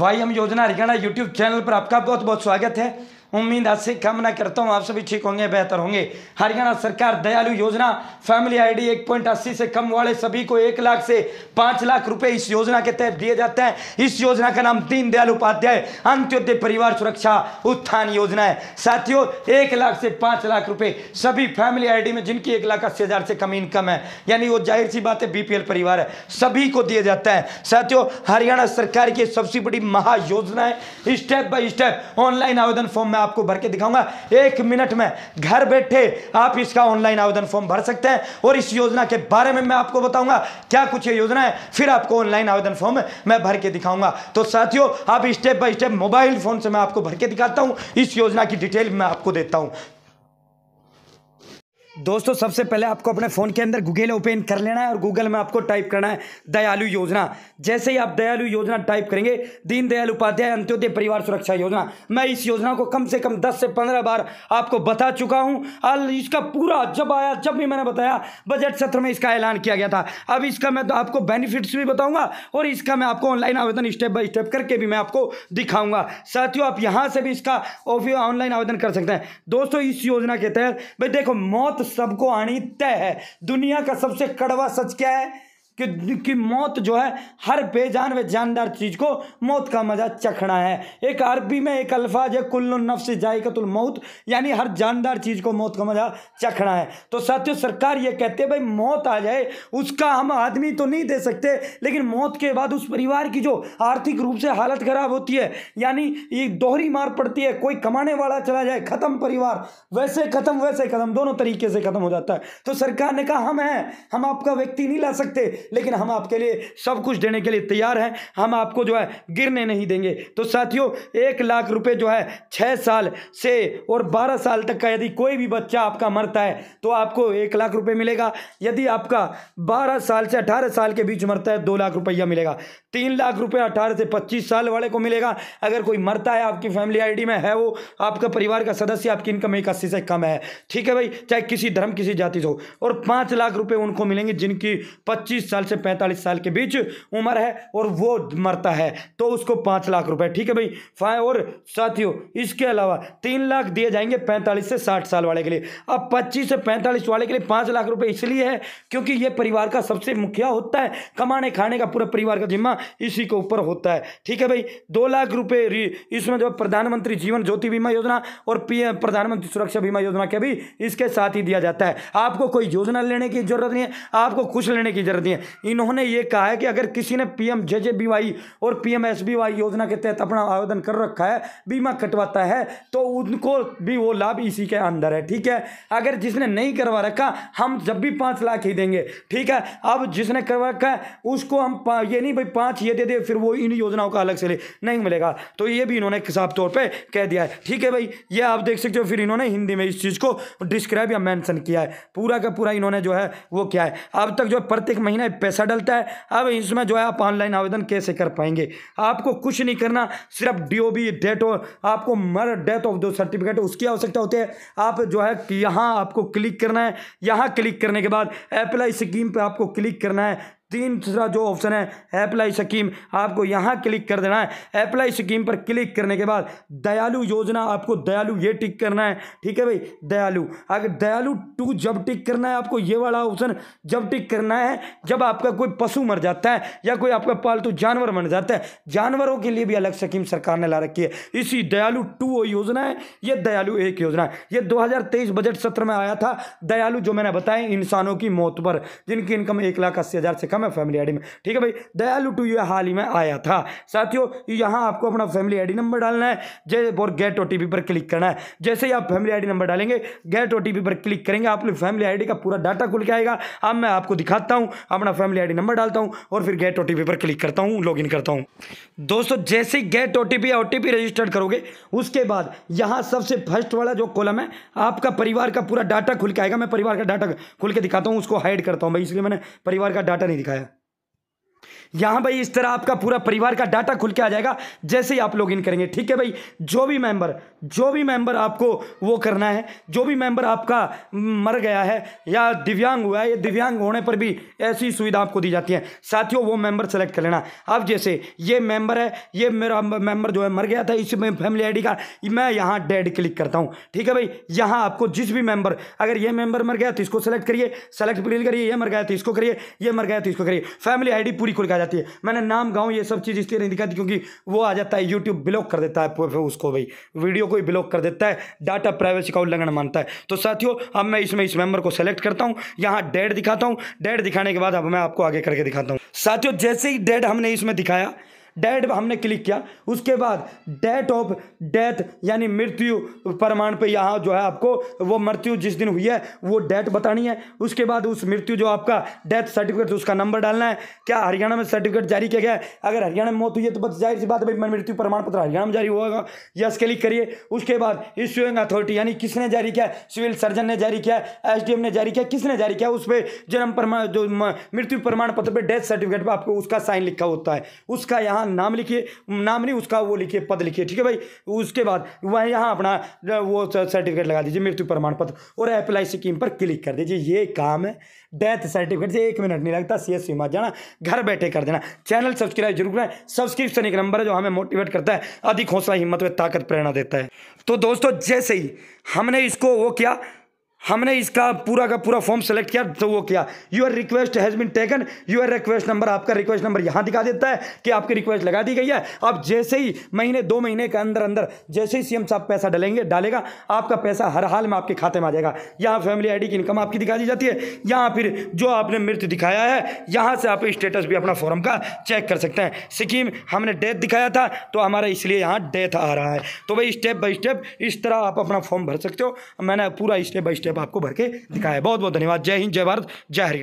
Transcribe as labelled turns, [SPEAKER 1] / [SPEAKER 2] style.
[SPEAKER 1] Y हम योजना Haryana YouTube channel पर आपका बहुत बहुत स्वागत है उम्मीद आज से कामना करता हूँ आप सभी ठीक होंगे बेहतर होंगे हरियाणा सरकार दयालु योजना फैमिली आईडी एक पॉइंट अस्सी से कम वाले सभी को एक लाख से पांच लाख रुपए इस योजना के तहत दिए जाते हैं इस योजना का नाम तीन दयाल उपाध्याय अंत्योदय परिवार सुरक्षा उत्थान योजना है साथियों एक लाख से पांच लाख रुपए सभी फैमिली आई में जिनकी एक लाख अस्सी हज़ार से कम इनकम है यानी वो जाहिर सी बात है बीपीएल परिवार है सभी को दिया जाता है साथियों हरियाणा सरकार की सबसे बड़ी महायोजना है स्टेप बाई स्टेप ऑनलाइन आवेदन फॉर्म में आपको भर के दिखाऊंगा एक मिनट में घर बैठे आप इसका ऑनलाइन आवेदन फॉर्म भर सकते हैं और इस योजना के बारे में मैं आपको बताऊंगा क्या कुछ योजना है फिर आपको ऑनलाइन आवेदन फॉर्म मैं भर के दिखाऊंगा तो साथियों आप step by step mobile phone से मैं आपको भर के दिखाता हूं इस योजना की डिटेल मैं आपको देता हूं दोस्तों सबसे पहले आपको अपने फ़ोन के अंदर गूगल ओपन कर लेना है और गूगल में आपको टाइप करना है दयालु योजना जैसे ही आप दयालु योजना टाइप करेंगे दीन दयाल उपाध्याय अंत्योदय परिवार सुरक्षा योजना मैं इस योजना को कम से कम 10 से 15 बार आपको बता चुका हूं और इसका पूरा जब आया जब भी मैंने बताया बजट सत्र में इसका ऐलान किया गया था अब इसका मैं तो आपको बेनिफिट्स भी बताऊँगा और इसका मैं आपको ऑनलाइन आवेदन स्टेप बाई स्टेप करके भी मैं आपको दिखाऊँगा साथियों आप यहाँ से भी इसका ऑनलाइन आवेदन कर सकते हैं दोस्तों इस योजना के तहत भाई देखो मौत सबको आनी तय है दुनिया का सबसे कड़वा सच क्या है कि, कि मौत जो है हर बेजान व जानदार चीज़ को मौत का मजा चखना है एक अरबी में एक अल्फाज है कुल्लु नफ्स जायकतुल मौत यानी हर जानदार चीज़ को मौत का मजा चखना है तो साथियों सरकार ये कहते हैं भाई मौत आ जाए उसका हम आदमी तो नहीं दे सकते लेकिन मौत के बाद उस परिवार की जो आर्थिक रूप से हालत खराब होती है यानी ये दोहरी मार पड़ती है कोई कमाने वाला चला जाए ख़त्म परिवार वैसे ख़त्म वैसे ख़त्म दोनों तरीके से ख़त्म हो जाता है तो सरकार ने कहा हम हैं हम आपका व्यक्ति नहीं ला सकते लेकिन हम आपके लिए सब कुछ देने के लिए तैयार हैं हम आपको जो है गिरने नहीं देंगे तो साथियों एक लाख रुपये जो है छः साल से और बारह साल तक का यदि कोई भी बच्चा आपका मरता है तो आपको एक लाख रुपये मिलेगा यदि आपका बारह साल से अठारह साल के बीच मरता है दो लाख रुपया मिलेगा तीन लाख रुपये अठारह से पच्चीस साल वाले को मिलेगा अगर कोई मरता है आपकी फैमिली आई में है वो आपका परिवार का सदस्य आपकी इनकम एक अस्सी से कम है ठीक है भाई चाहे किसी धर्म किसी जाति से हो और पाँच लाख रुपये उनको मिलेंगे जिनकी पच्चीस साल से पैंतालीस साल के बीच उम्र है और वो मरता है तो उसको पाँच लाख रुपए ठीक है भाई और साथियों इसके अलावा तीन लाख दिए जाएंगे पैंतालीस से साठ साल वाले के लिए अब पच्चीस से पैंतालीस वाले के लिए पाँच लाख रुपये इसलिए है क्योंकि ये परिवार का सबसे मुखिया होता है कमाने खाने का पूरा परिवार का जिम्मा इसी के ऊपर होता है ठीक है भाई दो लाख रुपये इसमें जो प्रधानमंत्री जीवन ज्योति बीमा योजना और पीएम प्रधानमंत्री सुरक्षा बीमा योजना के भी इसके साथ ही दिया जाता है आपको कोई योजना लेने की जरूरत नहीं है आपको कुछ लेने की जरूरत नहीं है इन्होंने ये कहा है कि अगर किसी ने पीएम जेजेबीवाई और पीएम एसबीवाई योजना के तहत अपना आवेदन कर रखा है बीमा कटवाता है तो उनको भी वो लाभ इसी के अंदर है ठीक है अगर जिसने नहीं करवा रखा हम जब भी पाँच लाख ही देंगे ठीक है अब जिसने करवा रखा है उसको हम ये नहीं भाई पाँच ये दे दे फिर वो इन योजनाओं का अलग से ले नहीं मिलेगा तो ये भी इन्होंने साफ तौर पर कह दिया है ठीक है भाई ये आप देख सकते हो फिर इन्होंने हिंदी में इस चीज़ को डिस्क्राइब या मैंसन किया है पूरा का पूरा इन्होंने जो है वो क्या है अब तक जो प्रत्येक महीने पैसा डलता है अब इसमें जो है आप ऑनलाइन आवेदन कैसे कर पाएंगे आपको कुछ नहीं करना सिर्फ डी ओ बी डेट आपको मर डेथ ऑफ दो सर्टिफिकेट उसकी आवश्यकता होती है आप जो है यहाँ आपको क्लिक करना है यहाँ क्लिक करने के बाद अप्लाई स्कीम पर आपको क्लिक करना है तीसरा जो ऑप्शन है अप्लाई स्कीम आपको यहाँ क्लिक कर देना है अप्लाई स्कीम पर क्लिक करने के बाद दयालु योजना आपको दयालु ये टिक करना है ठीक है भाई दयालु अगर दयालु टू जब टिक करना है आपको ये वाला ऑप्शन जब टिक करना है जब आपका कोई पशु मर जाता है या कोई आपका पालतू तो जानवर मर जाता है जानवरों के लिए भी अलग स्कीम सरकार ने ला रखी है इसी दयालु टू योजना है ये दयालु एक योजना है ये दो बजट सत्र में आया था दयालु जो मैंने बताया इंसानों की मौत पर जिनकी इनकम एक लाख अस्सी हज़ार से कम मैं फैमिली आई में ठीक है भाई दयालु टू यू हाल ही में आया था साथियों यहाँ आपको अपना फैमिली आई नंबर डालना है जय और गेट ओ पर क्लिक करना है जैसे ही आप फैमिली आई नंबर डालेंगे गेट ओ पर क्लिक करेंगे आप लोग फैमिली आई का पूरा डाटा खुल के आएगा अब मैं आपको दिखाता हूँ अपना फैमिली आई नंबर डालता हूँ और फिर गेट ओ पर क्लिक करता हूँ लॉग करता हूँ दोस्तों जैसे ही गेट ओटीपी या ओटीपी रजिस्टर्ड करोगे उसके बाद यहाँ सबसे फर्स्ट वाला जो कॉलम है आपका परिवार का पूरा डाटा खुल के आएगा मैं परिवार का डाटा खुल के दिखाता हूँ उसको हाइड करता हूँ भाई इसलिए मैंने परिवार का डाटा नहीं दिखाया Okay यहाँ भाई इस तरह आपका पूरा परिवार का डाटा खुल के आ जाएगा जैसे ही आप लॉग इन करेंगे ठीक है भाई जो भी मेंबर जो भी मेंबर आपको वो करना है जो भी मेंबर आपका मर गया है या दिव्यांग हुआ है या दिव्यांग होने पर भी ऐसी सुविधा आपको दी जाती है साथियों वो मेंबर सेलेक्ट कर लेना अब जैसे ये मेंबर है ये मेरा मेंबर जो है मर गया था इसमें फैमिली डी का मैं यहाँ डेड क्लिक करता हूँ ठीक है भाई यहाँ आपको जिस भी मेंबर अगर ये मेंबर मर गया तो इसको सेलेक्ट करिए सेलेक्ट करिए ये मर गया तो इसको करिए ये मर गया तो इसको करिए फैमिली आई पूरी खुल के जाती है मैंने नाम गाँव ये सब चीज़ इसलिए नहीं दिखाती क्योंकि वो आ जाता है यूट्यूब ब्लॉक कर देता है उसको भाई वीडियो को ही ब्लॉक कर देता है डाटा प्राइवेसी का उल्लंघन मानता है तो साथियों अब मैं इसमें इस मेंबर को सेलेक्ट करता हूँ यहाँ डेड दिखाता हूँ डेड दिखाने के बाद अब मैं आपको आगे करके दिखाता हूँ साथियों जैसे ही डेड हमने इसमें दिखाया डेट हमने क्लिक किया उसके बाद डेट ऑफ डेथ यानी मृत्यु प्रमाण पे यहाँ जो है आपको वो मृत्यु जिस दिन हुई है वो डेट बतानी है उसके बाद उस मृत्यु जो आपका डेथ सर्टिफिकेट तो उसका नंबर डालना है क्या हरियाणा में सर्टिफिकेट जारी किया गया है अगर हरियाणा में मौत हुई है तो बस जाहिर सी बात है भाई मृत्यु प्रमाण पत्र हरियाणा में जारी होगा यस क्लिक करिए उसके बाद इश्यूइंग अथॉरिटी यानी किसने जारी किया सिविल सर्जन ने जारी किया एस ने जारी किया किसने जारी किया उस पर जन्म प्रमाण जो मृत्यु प्रमाण पत्र पर डेथ सर्टिफिकेट पर आपको उसका साइन लिखा होता है उसका यहाँ अपना नाम लिखिए नाम नहीं उसका वो लिखिए पद लिखिए ठीक है भाई उसके बाद वह यहाँ अपना वो सर्टिफिकेट लगा दीजिए मृत्यु प्रमाण पत्र और अप्लाई स्कीम पर क्लिक कर दीजिए ये काम है डेथ सर्टिफिकेट से एक मिनट नहीं लगता सी एस सी जाना घर बैठे कर देना चैनल सब्सक्राइब जरूर करें सब्सक्रिप्शन एक नंबर है जो हमें मोटिवेट करता है अधिक हौसला हिम्मत व ताकत प्रेरणा देता है तो दोस्तों जैसे ही हमने इसको वो किया हमने इसका पूरा का पूरा फॉर्म सेलेक्ट किया तो वो किया your request has been taken your request number आपका रिक्वेस्ट नंबर यहाँ दिखा देता है कि आपकी रिक्वेस्ट लगा दी गई है अब जैसे ही महीने दो महीने के अंदर अंदर जैसे ही सीएम साहब पैसा डालेंगे डालेगा आपका पैसा हर हाल में आपके खाते में आ जाएगा यहाँ फैमिली आई की इनकम आपकी दिखा दी जाती है यहाँ फिर जो आपने मृत्यु दिखाया है यहाँ से आप स्टेटस भी अपना फॉर्म का चेक कर सकते हैं सिक्किम हमने डेथ दिखाया था तो हमारा इसलिए यहाँ डेथ आ रहा है तो भाई स्टेप बाई स्टेप इस तरह आप अपना फॉर्म भर सकते हो मैंने पूरा स्टेप बाई स्टेप आपको भर के दिखाया बहुत बहुत धन्यवाद जय हिंद जय भारत जय हरियाणा